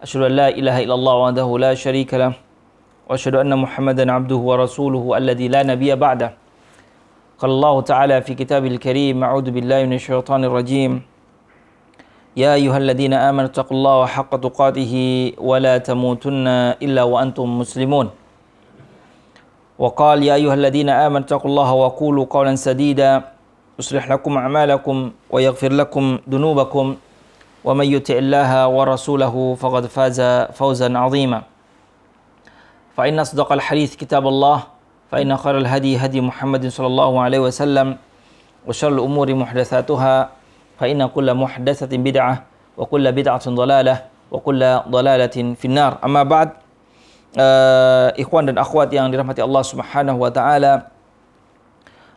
أشهد أن لا إله إلا الله وحده لا شريك له وأشهد أن محمدا عبده ورسوله الذي لا نبي بعده قال الله تعالى في كتابه الكريم أعوذ بالله من الشيطان الرجيم يا أيها الذين آمنوا اتقوا الله حق تقاته ولا تموتن إلا وأنتم مسلمون وقال يا أيها الذين آمنوا اتقوا الله وقولوا قولا سديدا يصلح لكم أعمالكم ويغفر لكم ذنوبكم ومن يطع الله ورسوله فقد فاز فوزا عظيما فإن أصدق الحديث كتاب الله فإن خير الهدي هدي محمد صلى الله عليه وسلم وشر الأمور محدثاتها فإن كل محدثة بدعة وكل بدعة ضلالة وكل ضلالة في النار أما بعد uh, آه، ikhwan dan akhwat yang dirahmati Allah Subhanahu wa taala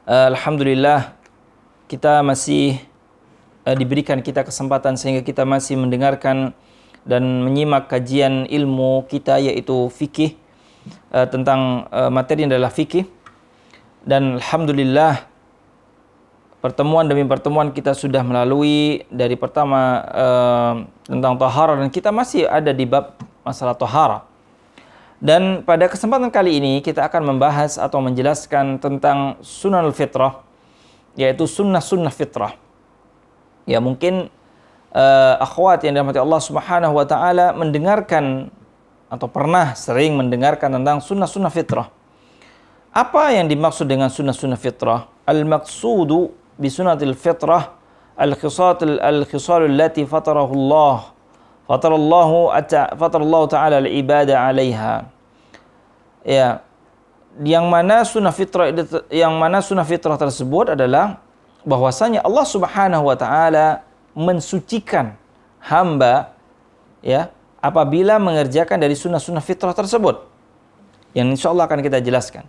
uh, alhamdulillah kita masih Eh, diberikan kita kesempatan sehingga kita masih mendengarkan dan menyimak kajian ilmu kita yaitu fikih uh, tentang uh, materi yang adalah fikih dan alhamdulillah pertemuan demi pertemuan kita sudah melalui dari pertama uh, tentang tohara dan kita masih ada di bab masalah tohara dan pada kesempatan kali ini kita akan membahas atau menjelaskan tentang sunnah fitrah yaitu sunnah-sunnah fitrah ya mungkin uh, akhwat yang dirahmati Allah Subhanahu wa taala mendengarkan atau pernah sering mendengarkan tentang sunnah-sunnah fitrah. Apa yang dimaksud dengan sunnah-sunnah fitrah? Al-maqsudu bi sunnatil fitrah al-khisatul al-khisalul lati fatarahu Allah fatarallahu fatarallahu taala al-ibada 'alaiha. Ya, yang mana sunnah fitrah yang mana sunnah fitrah tersebut adalah bahwasanya Allah Subhanahu wa taala mensucikan hamba ya apabila mengerjakan dari sunnah-sunnah fitrah tersebut yang insya Allah akan kita jelaskan.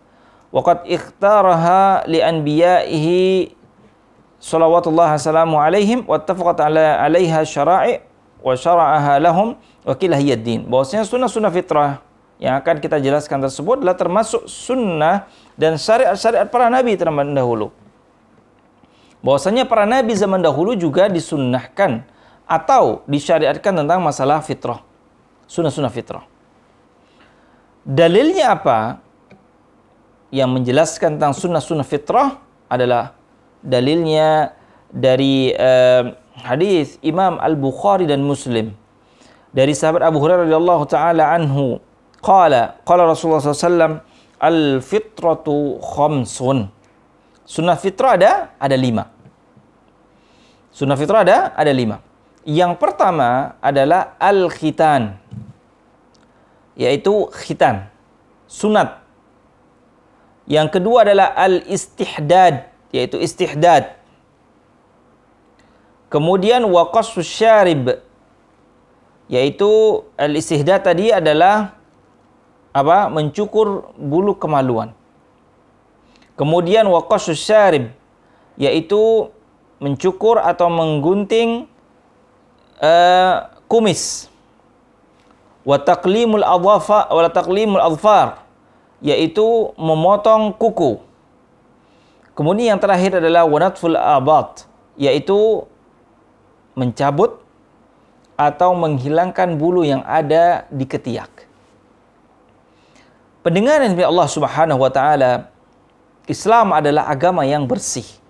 Waqad ikhtaraha li anbiya'ihi salawatullah salamu alaihim wattafaqat ala alaiha syara'i wa syara'aha lahum wa din Bahwasanya sunnah-sunnah fitrah yang akan kita jelaskan tersebut adalah termasuk sunnah dan syariat-syariat para nabi terlebih dahulu bahwasanya para nabi zaman dahulu juga disunnahkan atau disyariatkan tentang masalah fitrah. Sunnah-sunnah fitrah. Dalilnya apa? Yang menjelaskan tentang sunnah-sunnah fitrah adalah dalilnya dari uh, hadis Imam Al-Bukhari dan Muslim dari sahabat Abu Hurairah radhiyallahu taala anhu qala qala Rasulullah SAW al fitratu khamsun sunnah fitrah ada ada lima Sunnah fitrah ada ada lima. Yang pertama adalah al-khitan. Yaitu khitan. Sunat. Yang kedua adalah al-istihdad. Yaitu istihdad. Kemudian waqasus syarib. Yaitu al-istihdad tadi adalah apa mencukur bulu kemaluan. Kemudian waqasus syarib. Yaitu mencukur atau menggunting uh, kumis wa taqlimul adhafa wa taqlimul adfar yaitu memotong kuku kemudian yang terakhir adalah wanatful abad yaitu mencabut atau menghilangkan bulu yang ada di ketiak pendengaran dari Allah Subhanahu wa taala Islam adalah agama yang bersih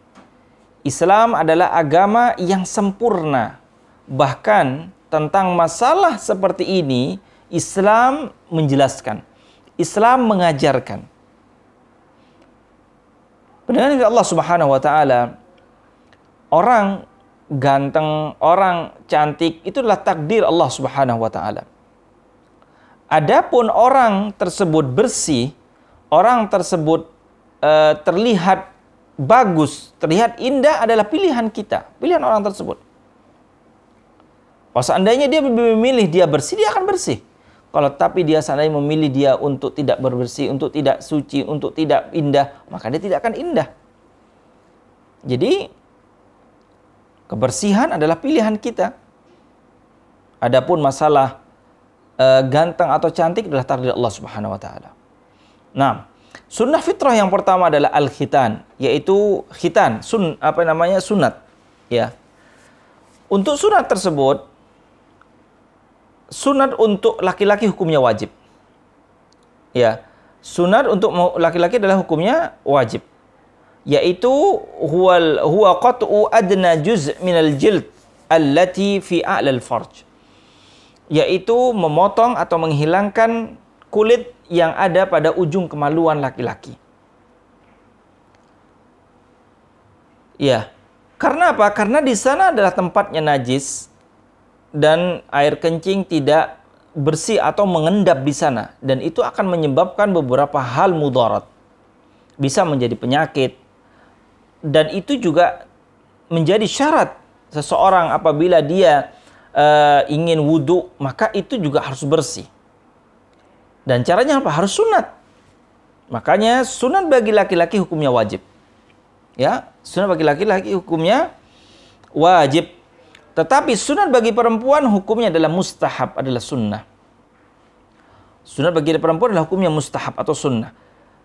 Islam adalah agama yang sempurna. Bahkan tentang masalah seperti ini, Islam menjelaskan. Islam mengajarkan. Pendengar dari Allah Subhanahu wa taala, orang ganteng, orang cantik itulah takdir Allah Subhanahu wa taala. Adapun orang tersebut bersih, orang tersebut uh, terlihat bagus, terlihat indah adalah pilihan kita, pilihan orang tersebut. Kalau seandainya dia memilih dia bersih, dia akan bersih. Kalau tapi dia seandainya memilih dia untuk tidak berbersih, untuk tidak suci, untuk tidak indah, maka dia tidak akan indah. Jadi kebersihan adalah pilihan kita. Adapun masalah uh, ganteng atau cantik adalah takdir Allah Subhanahu wa taala. Nah, Sunnah fitrah yang pertama adalah al-khitan, yaitu khitan, sun apa namanya sunat, ya. Untuk sunat tersebut, sunat untuk laki-laki hukumnya wajib, ya. Sunat untuk laki-laki adalah hukumnya wajib, yaitu huwal huwa qat'u adna juz al jild allati fi a'lal farj, yaitu memotong atau menghilangkan kulit yang ada pada ujung kemaluan laki-laki. Ya, karena apa? Karena di sana adalah tempatnya najis dan air kencing tidak bersih atau mengendap di sana dan itu akan menyebabkan beberapa hal mudarat. Bisa menjadi penyakit dan itu juga menjadi syarat seseorang apabila dia uh, ingin wudhu maka itu juga harus bersih. Dan caranya apa? Harus sunat. Makanya sunat bagi laki-laki hukumnya wajib. Ya, sunat bagi laki-laki hukumnya wajib. Tetapi sunat bagi perempuan hukumnya adalah mustahab, adalah sunnah. Sunat bagi perempuan adalah hukumnya mustahab atau sunnah.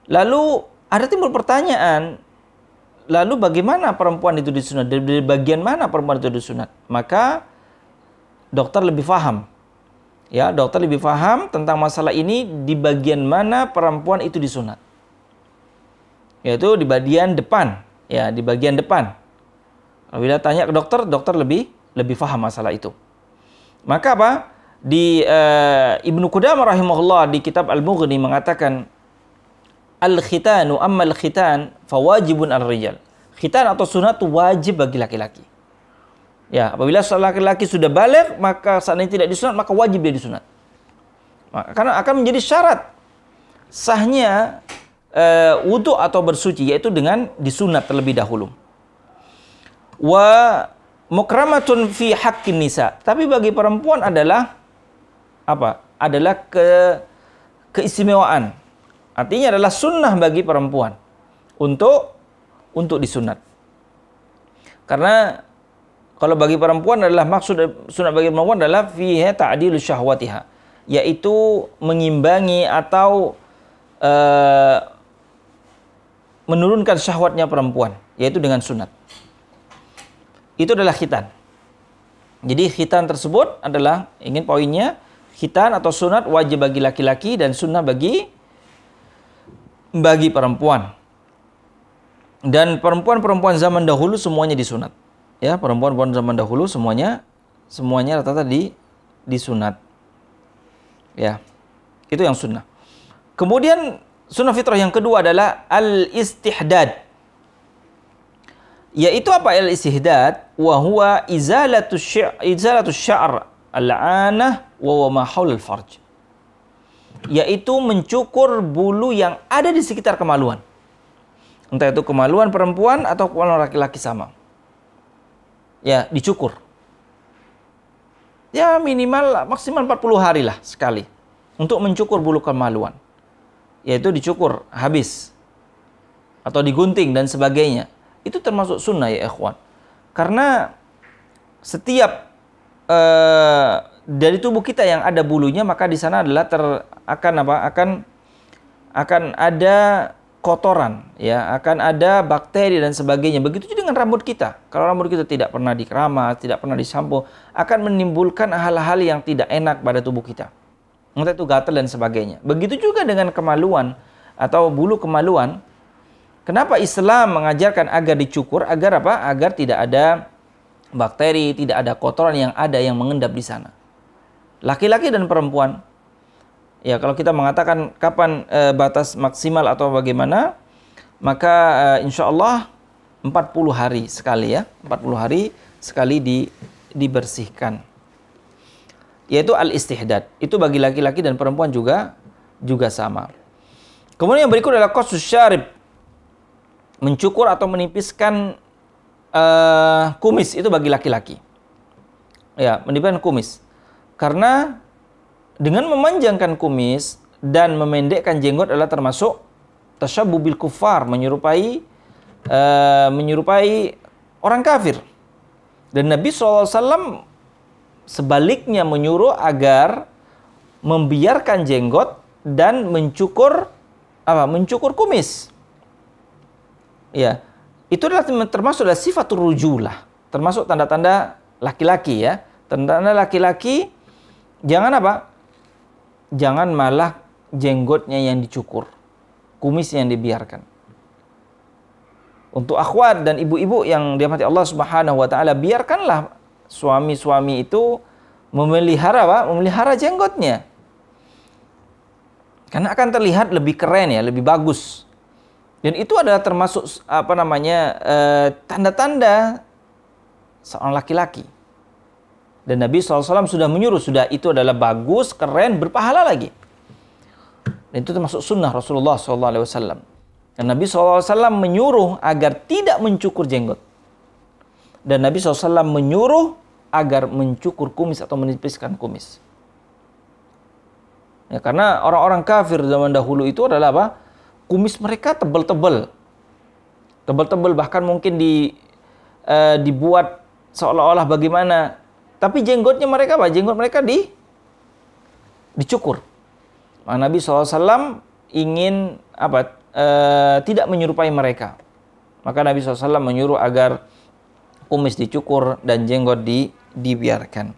Lalu ada timbul pertanyaan, lalu bagaimana perempuan itu disunat? Dari bagian mana perempuan itu disunat? Maka dokter lebih paham ya dokter lebih paham tentang masalah ini di bagian mana perempuan itu disunat yaitu di bagian depan ya di bagian depan bila tanya ke dokter dokter lebih lebih paham masalah itu maka apa di uh, Ibnu Qudamah rahimahullah di kitab Al-Mughni mengatakan al-khitanu al khitan fawajibun al-rijal khitan atau sunat wajib bagi laki-laki Ya, apabila laki-laki sudah balik, maka saat ini tidak disunat, maka wajib dia disunat. karena akan menjadi syarat sahnya e, wudhu atau bersuci, yaitu dengan disunat terlebih dahulu. Wa mukramatun fi hakin nisa. Tapi bagi perempuan adalah apa? Adalah ke keistimewaan. Artinya adalah sunnah bagi perempuan untuk untuk disunat. Karena kalau bagi perempuan adalah maksud sunat bagi perempuan adalah fiha ta'dilu syahwatiha, yaitu mengimbangi atau uh, menurunkan syahwatnya perempuan, yaitu dengan sunat. Itu adalah khitan. Jadi khitan tersebut adalah ingin poinnya khitan atau sunat wajib bagi laki-laki dan sunnah bagi bagi perempuan. Dan perempuan-perempuan zaman dahulu semuanya disunat ya perempuan-perempuan zaman dahulu semuanya semuanya rata-rata di disunat. Ya. Itu yang sunnah. Kemudian sunnah fitrah yang kedua adalah al-istihdad. Yaitu apa al-istihdad? Wa huwa izalatu izalatu sya'r al-anah wa wa al-farj. Yaitu mencukur bulu yang ada di sekitar kemaluan. Entah itu kemaluan perempuan atau kemaluan laki-laki sama ya dicukur. Ya minimal maksimal 40 hari lah sekali untuk mencukur bulu kemaluan. Yaitu dicukur habis atau digunting dan sebagainya. Itu termasuk sunnah ya ikhwan. Karena setiap eh, dari tubuh kita yang ada bulunya maka di sana adalah ter, akan apa akan akan ada kotoran ya akan ada bakteri dan sebagainya begitu juga dengan rambut kita kalau rambut kita tidak pernah dikeramas tidak pernah disampo akan menimbulkan hal-hal yang tidak enak pada tubuh kita entah itu gatal dan sebagainya begitu juga dengan kemaluan atau bulu kemaluan kenapa Islam mengajarkan agar dicukur agar apa agar tidak ada bakteri tidak ada kotoran yang ada yang mengendap di sana laki-laki dan perempuan Ya, kalau kita mengatakan kapan e, batas maksimal atau bagaimana, maka e, eh, insya Allah 40 hari sekali ya, 40 hari sekali di, dibersihkan. Yaitu al-istihdad. Itu bagi laki-laki dan perempuan juga juga sama. Kemudian yang berikut adalah kosus syarib. Mencukur atau menipiskan e, kumis itu bagi laki-laki. Ya, menipiskan kumis. Karena dengan memanjangkan kumis dan memendekkan jenggot adalah termasuk tasyabubil kufar menyerupai uh, menyerupai orang kafir. Dan Nabi SAW sebaliknya menyuruh agar membiarkan jenggot dan mencukur apa? mencukur kumis. Ya. Itu adalah termasuk adalah sifat rujulah, termasuk tanda-tanda laki-laki ya. Tanda-tanda laki-laki jangan apa? jangan malah jenggotnya yang dicukur, kumis yang dibiarkan. Untuk akhwat dan ibu-ibu yang dirahmati Allah Subhanahu wa taala, biarkanlah suami-suami itu memelihara apa? memelihara jenggotnya. Karena akan terlihat lebih keren ya, lebih bagus. Dan itu adalah termasuk apa namanya eh, tanda-tanda seorang laki-laki. Dan Nabi SAW sudah menyuruh, sudah itu adalah bagus, keren, berpahala lagi. Dan itu termasuk sunnah Rasulullah SAW. Dan Nabi SAW menyuruh agar tidak mencukur jenggot. Dan Nabi SAW menyuruh agar mencukur kumis atau menipiskan kumis. Ya, karena orang-orang kafir zaman dahulu itu adalah apa? Kumis mereka tebel-tebel, tebel-tebel bahkan mungkin di, e, dibuat seolah-olah bagaimana tapi jenggotnya mereka apa? Jenggot mereka di dicukur. Nabi SAW ingin apa? E, tidak menyerupai mereka. Maka Nabi SAW menyuruh agar kumis dicukur dan jenggot di, dibiarkan.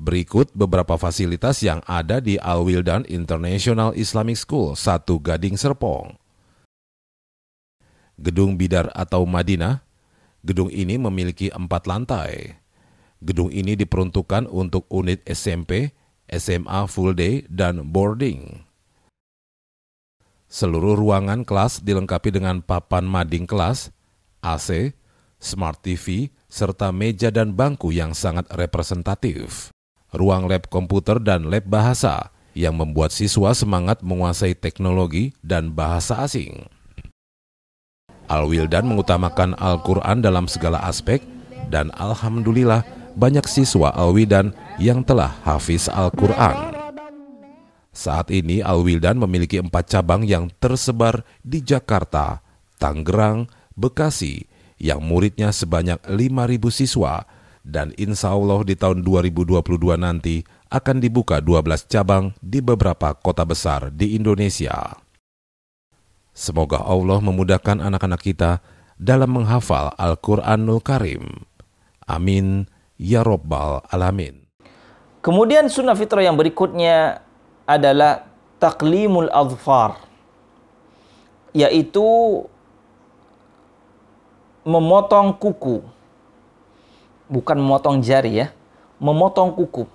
Berikut beberapa fasilitas yang ada di Al Wildan International Islamic School, Satu Gading Serpong. Gedung Bidar atau Madinah, gedung ini memiliki empat lantai. Gedung ini diperuntukkan untuk unit SMP, SMA full day, dan boarding. Seluruh ruangan kelas dilengkapi dengan papan mading kelas, AC, smart TV, serta meja dan bangku yang sangat representatif. Ruang lab komputer dan lab bahasa yang membuat siswa semangat menguasai teknologi dan bahasa asing. Al-Wildan mengutamakan Al-Quran dalam segala aspek dan Alhamdulillah banyak siswa Alwidan yang telah hafiz Al-Quran. Saat ini dan memiliki empat cabang yang tersebar di Jakarta, Tangerang, Bekasi, yang muridnya sebanyak 5.000 siswa, dan insya Allah di tahun 2022 nanti akan dibuka 12 cabang di beberapa kota besar di Indonesia. Semoga Allah memudahkan anak-anak kita dalam menghafal Al-Quranul Karim. Amin ya Rabbal Alamin. Kemudian sunnah fitrah yang berikutnya adalah taklimul azfar yaitu memotong kuku bukan memotong jari ya memotong kuku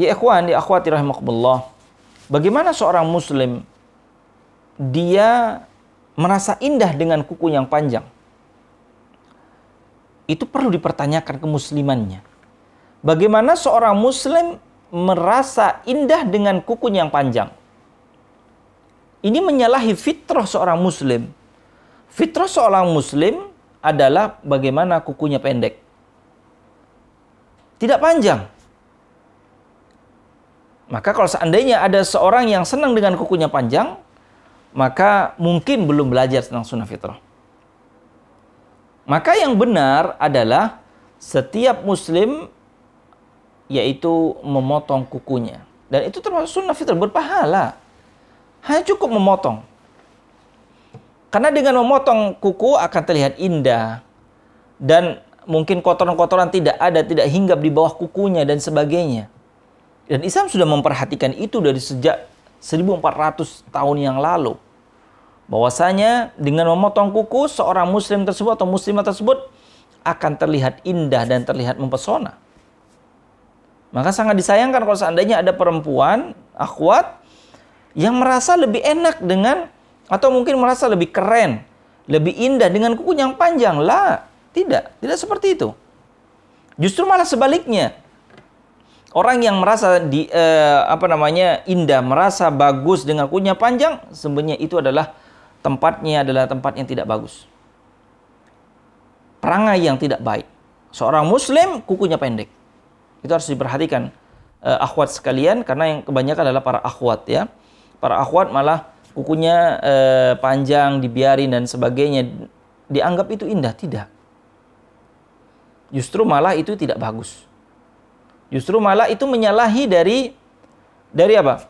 ya ikhwan ya akhwati rahimahumullah, bagaimana seorang muslim dia merasa indah dengan kuku yang panjang itu perlu dipertanyakan kemuslimannya. Bagaimana seorang muslim merasa indah dengan kukunya yang panjang? Ini menyalahi fitrah seorang muslim. Fitrah seorang muslim adalah bagaimana kukunya pendek. Tidak panjang. Maka kalau seandainya ada seorang yang senang dengan kukunya panjang, maka mungkin belum belajar tentang sunnah fitrah. Maka yang benar adalah setiap muslim yaitu memotong kukunya. Dan itu termasuk sunnah fitrah berpahala. Hanya cukup memotong. Karena dengan memotong kuku akan terlihat indah. Dan mungkin kotoran-kotoran tidak ada, tidak hinggap di bawah kukunya dan sebagainya. Dan Islam sudah memperhatikan itu dari sejak 1400 tahun yang lalu bahwasanya dengan memotong kuku seorang muslim tersebut atau muslimah tersebut akan terlihat indah dan terlihat mempesona. Maka sangat disayangkan kalau seandainya ada perempuan akhwat yang merasa lebih enak dengan atau mungkin merasa lebih keren, lebih indah dengan kuku yang panjang. Lah, tidak, tidak seperti itu. Justru malah sebaliknya. Orang yang merasa di eh, apa namanya indah, merasa bagus dengan kukunya panjang, sebenarnya itu adalah tempatnya adalah tempat yang tidak bagus. Perangai yang tidak baik. Seorang muslim kukunya pendek. Itu harus diperhatikan eh, akhwat sekalian karena yang kebanyakan adalah para akhwat ya. Para akhwat malah kukunya eh, panjang, dibiarin dan sebagainya. Dianggap itu indah, tidak. Justru malah itu tidak bagus. Justru malah itu menyalahi dari dari apa?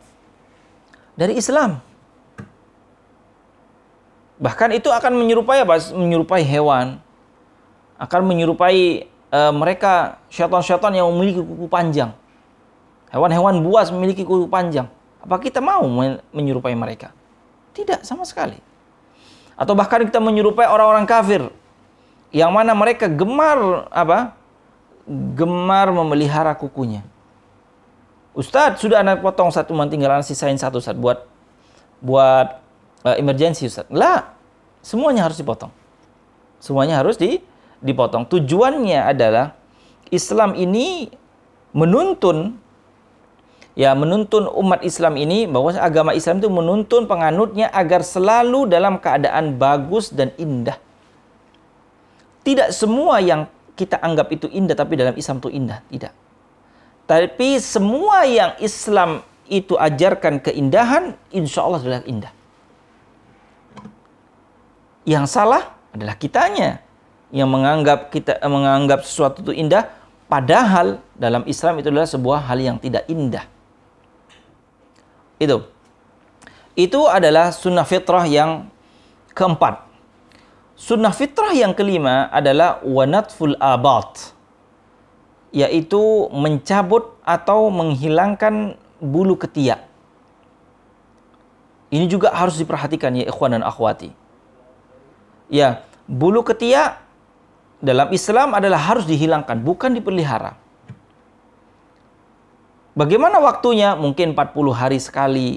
Dari Islam. Bahkan itu akan menyerupai apa? Menyerupai hewan. Akan menyerupai uh, mereka syaitan-syaitan yang memiliki kuku panjang. Hewan-hewan buas memiliki kuku panjang. Apa kita mau menyerupai mereka? Tidak sama sekali. Atau bahkan kita menyerupai orang-orang kafir yang mana mereka gemar apa? Gemar memelihara kukunya. Ustadz, sudah anak potong satu, tinggal sisain satu saat buat buat uh, emergency Ustaz. Lah, semuanya harus dipotong. Semuanya harus di, dipotong. Tujuannya adalah Islam ini menuntun ya menuntun umat Islam ini bahwa agama Islam itu menuntun penganutnya agar selalu dalam keadaan bagus dan indah. Tidak semua yang kita anggap itu indah tapi dalam Islam itu indah, tidak. Tapi semua yang Islam itu ajarkan keindahan, insya Allah adalah indah. Yang salah adalah kitanya yang menganggap kita eh, menganggap sesuatu itu indah padahal dalam Islam itu adalah sebuah hal yang tidak indah. Itu. Itu adalah sunnah fitrah yang keempat. Sunnah fitrah yang kelima adalah wanatful abad, yaitu mencabut atau menghilangkan bulu ketiak. Ini juga harus diperhatikan ya ikhwan dan akhwati ya bulu ketiak dalam Islam adalah harus dihilangkan, bukan dipelihara. Bagaimana waktunya? Mungkin 40 hari sekali.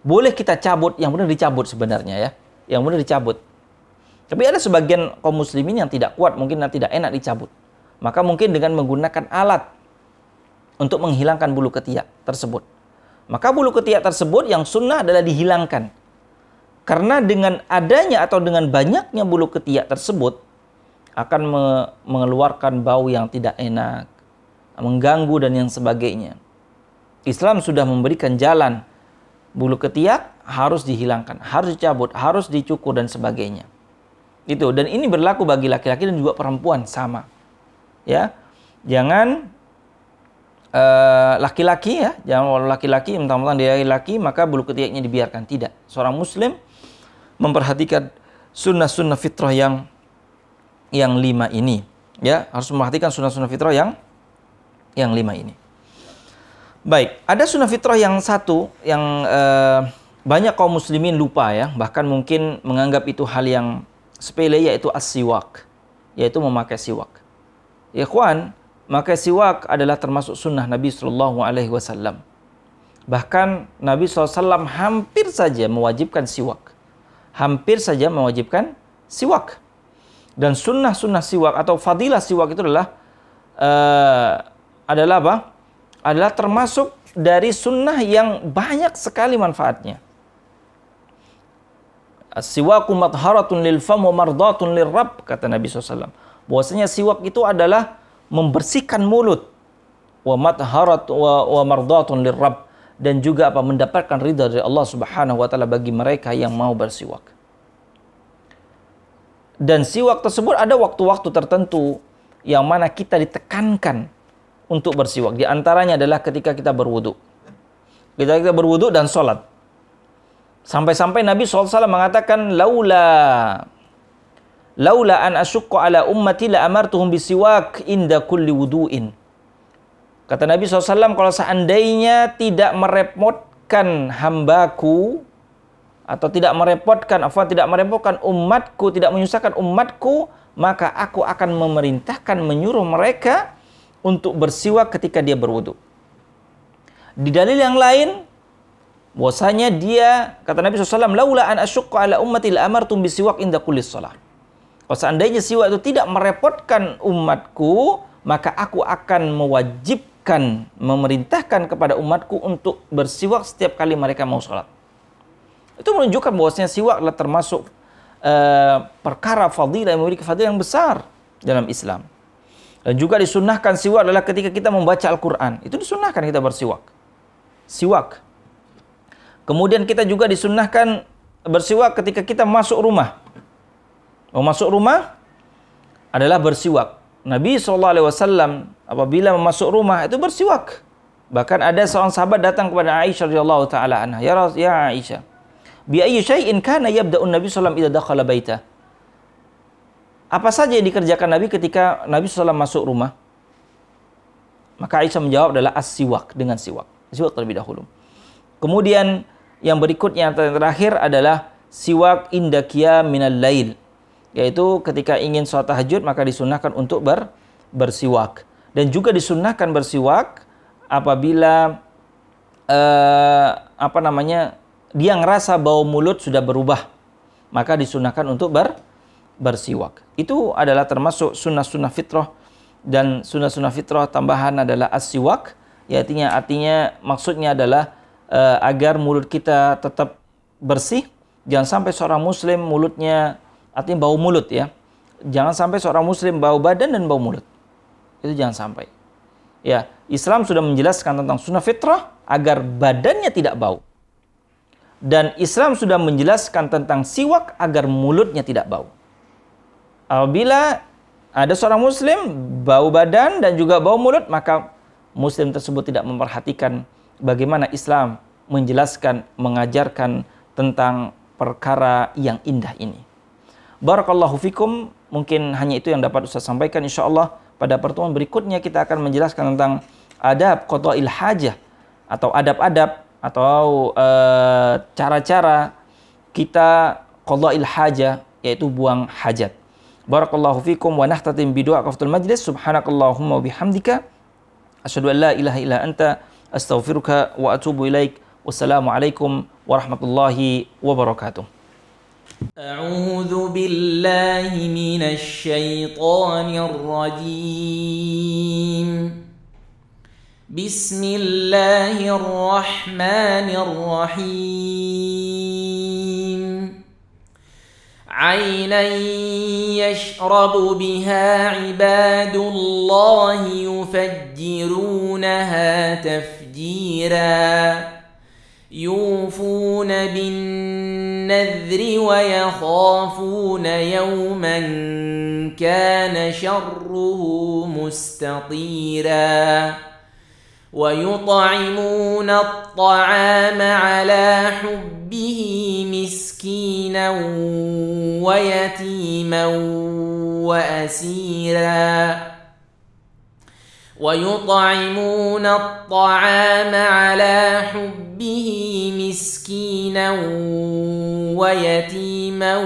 Boleh kita cabut, yang benar dicabut sebenarnya ya. Yang benar dicabut. Tapi ada sebagian kaum muslimin yang tidak kuat, mungkin yang tidak enak dicabut. Maka mungkin dengan menggunakan alat untuk menghilangkan bulu ketiak tersebut. Maka bulu ketiak tersebut yang sunnah adalah dihilangkan karena dengan adanya atau dengan banyaknya bulu ketiak tersebut akan me mengeluarkan bau yang tidak enak, mengganggu dan yang sebagainya. Islam sudah memberikan jalan bulu ketiak harus dihilangkan, harus dicabut, harus dicukur dan sebagainya. Itu dan ini berlaku bagi laki-laki dan juga perempuan sama. Ya. Jangan eh, laki-laki uh, ya, jangan laki-laki mentang-mentang dia laki maka bulu ketiaknya dibiarkan. Tidak. Seorang muslim memperhatikan sunnah-sunnah fitrah yang yang lima ini ya harus memperhatikan sunnah-sunnah fitrah yang yang lima ini baik ada sunnah fitrah yang satu yang eh, banyak kaum muslimin lupa ya bahkan mungkin menganggap itu hal yang sepele yaitu as yaitu memakai siwak ya, ikhwan memakai siwak adalah termasuk sunnah Nabi Shallallahu Alaihi Wasallam bahkan Nabi SAW hampir saja mewajibkan siwak hampir saja mewajibkan siwak. Dan sunnah-sunnah siwak atau fadilah siwak itu adalah uh, adalah apa? Adalah termasuk dari sunnah yang banyak sekali manfaatnya. Siwaku matharatun lil famu mardatun lil rab, kata Nabi SAW. Bahwasanya siwak itu adalah membersihkan mulut. Wa matharat wa, wa mardatun lil rab dan juga apa mendapatkan ridha dari Allah Subhanahu wa taala bagi mereka yang mau bersiwak. Dan siwak tersebut ada waktu-waktu tertentu yang mana kita ditekankan untuk bersiwak. Di antaranya adalah ketika kita berwudu. Kita kita berwudu dan sholat. Sampai-sampai Nabi SAW mengatakan, Laula Laula an asyqa ala ummati la amartuhum bisiwak inda kulli wudu'in Kata Nabi SAW, kalau seandainya tidak merepotkan hambaku, atau tidak merepotkan, apa tidak merepotkan umatku, tidak menyusahkan umatku, maka aku akan memerintahkan, menyuruh mereka untuk bersiwak ketika dia berwudu. Di dalil yang lain, bahwasanya dia kata Nabi SAW laula an asyqa ala amar amartum bisiwak inda kulis sholat. Kalau seandainya siwak itu tidak merepotkan umatku, maka aku akan mewajib akan memerintahkan kepada umatku untuk bersiwak setiap kali mereka mau sholat. Itu menunjukkan bahwasanya siwak adalah termasuk uh, perkara fadilah yang memiliki fadilah yang besar dalam Islam. Dan juga disunahkan siwak adalah ketika kita membaca Al-Quran. Itu disunahkan kita bersiwak. Siwak. Kemudian kita juga disunahkan bersiwak ketika kita masuk rumah. Mau masuk rumah adalah bersiwak. Nabi SAW apabila masuk rumah itu bersiwak. Bahkan ada seorang sahabat datang kepada Aisyah radhiyallahu taala anha, "Ya ya Aisyah, bi ayyi syai'in kana yabda'un Nabi sallallahu alaihi wasallam idza baita?" Apa saja yang dikerjakan Nabi ketika Nabi SAW masuk rumah? Maka Aisyah menjawab adalah as-siwak dengan siwak. Siwak terlebih dahulu. Kemudian yang berikutnya yang terakhir adalah siwak indakia minal lail yaitu ketika ingin sholat tahajud maka disunahkan untuk ber, bersiwak dan juga disunahkan bersiwak apabila eh, apa namanya dia ngerasa bau mulut sudah berubah maka disunahkan untuk ber, bersiwak itu adalah termasuk sunnah-sunnah fitrah dan sunnah-sunnah fitrah tambahan adalah asiwak ya artinya artinya maksudnya adalah eh, agar mulut kita tetap bersih jangan sampai seorang muslim mulutnya Artinya bau mulut ya. Jangan sampai seorang muslim bau badan dan bau mulut. Itu jangan sampai. Ya, Islam sudah menjelaskan tentang sunnah fitrah agar badannya tidak bau. Dan Islam sudah menjelaskan tentang siwak agar mulutnya tidak bau. Apabila ada seorang muslim bau badan dan juga bau mulut, maka muslim tersebut tidak memperhatikan bagaimana Islam menjelaskan, mengajarkan tentang perkara yang indah ini. Barakallahu fikum. Mungkin hanya itu yang dapat Ustaz sampaikan insyaallah. Pada pertemuan berikutnya kita akan menjelaskan tentang adab qada'il hajah atau adab-adab atau eh, cara-cara uh, kita qada'il hajah yaitu buang hajat. Barakallahu fikum wa nahtatim bidu'a kaftul majlis. Subhanakallahumma bihamdika. Asyadu an la ilaha illa anta. Astaghfiruka wa atubu ilaik. Wassalamualaikum warahmatullahi wabarakatuh. أعوذ بالله من الشيطان الرجيم بسم الله الرحمن الرحيم عينا يشرب بها عباد الله يفجرونها تفجيرا يوفون بالنسبة النذر ويخافون يوما كان شره مستطيرا ويطعمون الطعام على حبه مسكينا ويتيما واسيرا ويطعمون الطعام على حبه مسكينا ويتيما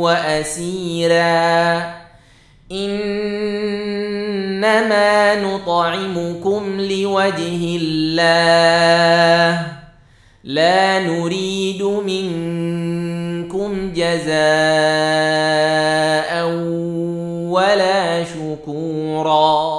واسيرا انما نطعمكم لوجه الله لا نريد منكم جزاء ولا شكورا